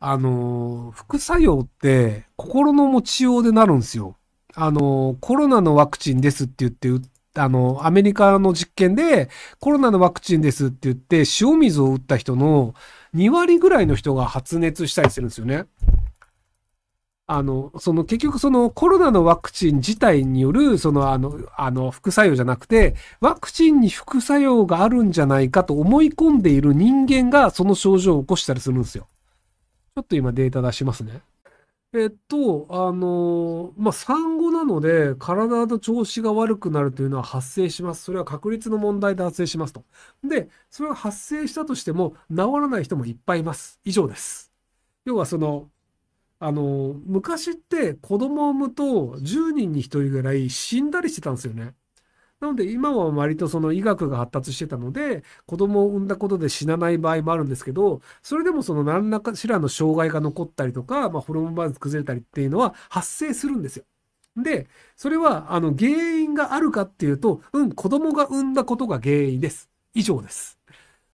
あの、副作用って心の持ちようでなるんですよ。あの、コロナのワクチンですって言って、あの、アメリカの実験でコロナのワクチンですって言って、塩水を打った人の2割ぐらいの人が発熱したりするんですよね。あの、その結局そのコロナのワクチン自体による、そのあの、あの、副作用じゃなくて、ワクチンに副作用があるんじゃないかと思い込んでいる人間がその症状を起こしたりするんですよ。ょっと今データ出しますね。えっと、あのまあ、産後なので、体の調子が悪くなるというのは発生します。それは確率の問題で発生しますと。で、それが発生したとしても、治らない人もいっぱいいます。以上です。要は、その、あの昔って子供を産むと10人に1人ぐらい死んだりしてたんですよね。なので今は割とその医学が発達してたので、子供を産んだことで死なない場合もあるんですけど、それでもその何らかしらの障害が残ったりとか、まあ、ホルモンバランス崩れたりっていうのは発生するんですよ。で、それはあの原因があるかっていうと、うん、子供が産んだことが原因です。以上です。